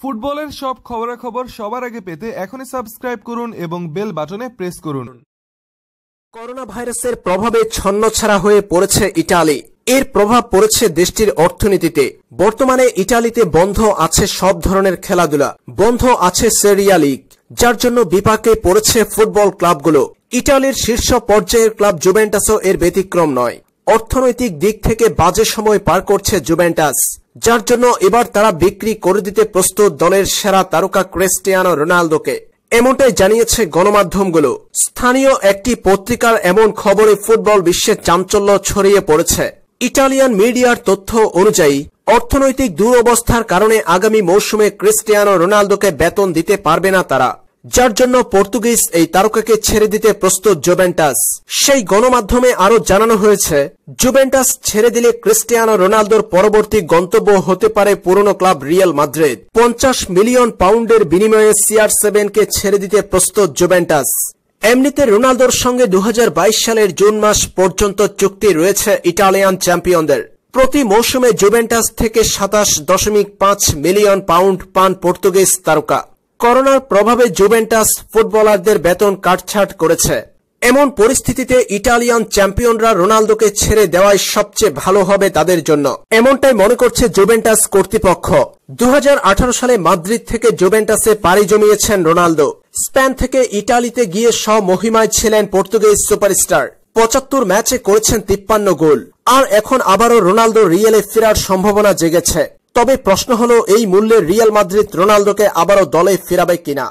ফুটবলের সব খবরাখবর সবার আগে পেতে এখনই সাবস্ক্রাইব করুন এবং বেল বাটনে প্রেস করুন করোনা ভাইরাসের প্রভাবে ছন্নছাড়া হয়ে পড়েছে ইটালি এর প্রভাব পড়েছে দেশটির অর্থনীতিতে বর্তমানে ইটালিতে বন্ধ আছে সব ধরনের খেলাধুলা বন্ধ আছে সেরিয়া লিগ যার জন্য বিপাকে পড়েছে ফুটবল ক্লাবগুলো ইটালির শীর্ষ পর্যায়ের ক্লাব জুভেন্টাসও এর ব্যতিক্রম নয় অর্থনৈতিক দিক থেকে বাজে সময় পার করছে জুভেন্টাস যার জন্য এবার তারা বিক্রি করে দিতে প্রস্তুত দলের সেরা তারকা ক্রিস্টিয়ানো রোনালদোকে এমনটাই জানিয়েছে গণমাধ্যমগুলো স্থানীয় একটি পত্রিকার এমন খবরে ফুটবল বিশ্বে চাঞ্চল্য ছড়িয়ে পড়েছে ইটালিয়ান মিডিয়ার তথ্য অনুযায়ী অর্থনৈতিক দুরবস্থার কারণে আগামী মৌসুমে ক্রিস্টিয়ানো রোনালদোকে বেতন দিতে পারবে না তারা যার জন্য পর্তুগিজ এই তারকাকে ছেড়ে দিতে প্রস্তুত জুভেন্টাস সেই গণমাধ্যমে আরও জানানো হয়েছে জুভেন্টাস ছেড়ে দিলে ক্রিস্টিয়ানো রোনালদোর পরবর্তী গন্তব্য হতে পারে পুরনো ক্লাব রিয়াল মাদ্রিদ পঞ্চাশ মিলিয়ন পাউন্ডের বিনিময়ে সিআর সেভেনকে ছেড়ে দিতে প্রস্তুত জুভেন্টাস এমনিতে রোনালদোর সঙ্গে দু সালের জুন মাস পর্যন্ত চুক্তি রয়েছে ইটালিয়ান চ্যাম্পিয়নদের প্রতি মৌসুমে জুভেন্টাস থেকে সাতাশ দশমিক পাঁচ মিলিয়ন পাউন্ড পান পর্তুগিজ তারকা করোনার প্রভাবে জুভেন্টাস ফুটবলারদের বেতন কাটছাট করেছে এমন পরিস্থিতিতে ইটালিয়ান চ্যাম্পিয়নরা রোনালদোকে ছেড়ে দেওয়াই সবচেয়ে ভালো হবে তাদের জন্য এমনটাই মনে করছে জুভেন্টাস কর্তৃপক্ষ দু সালে মাদ্রিদ থেকে জুভেন্টাসে পাড়ি জমিয়েছেন রোনালদো স্পেন থেকে ইটালিতে গিয়ে স্বমহিমায় ছিলেন পর্তুগিজ সুপারস্টার পঁচাত্তর ম্যাচে করেছেন তিপ্পান্ন গোল আর এখন আবারও রোনালদো রিয়েলে ফেরার সম্ভাবনা জেগেছে তবে প্রশ্ন হলো এই মূল্যে রিয়াল মাদ্রিদ রোনালদোকে আবারও দলে ফেরাবে কিনা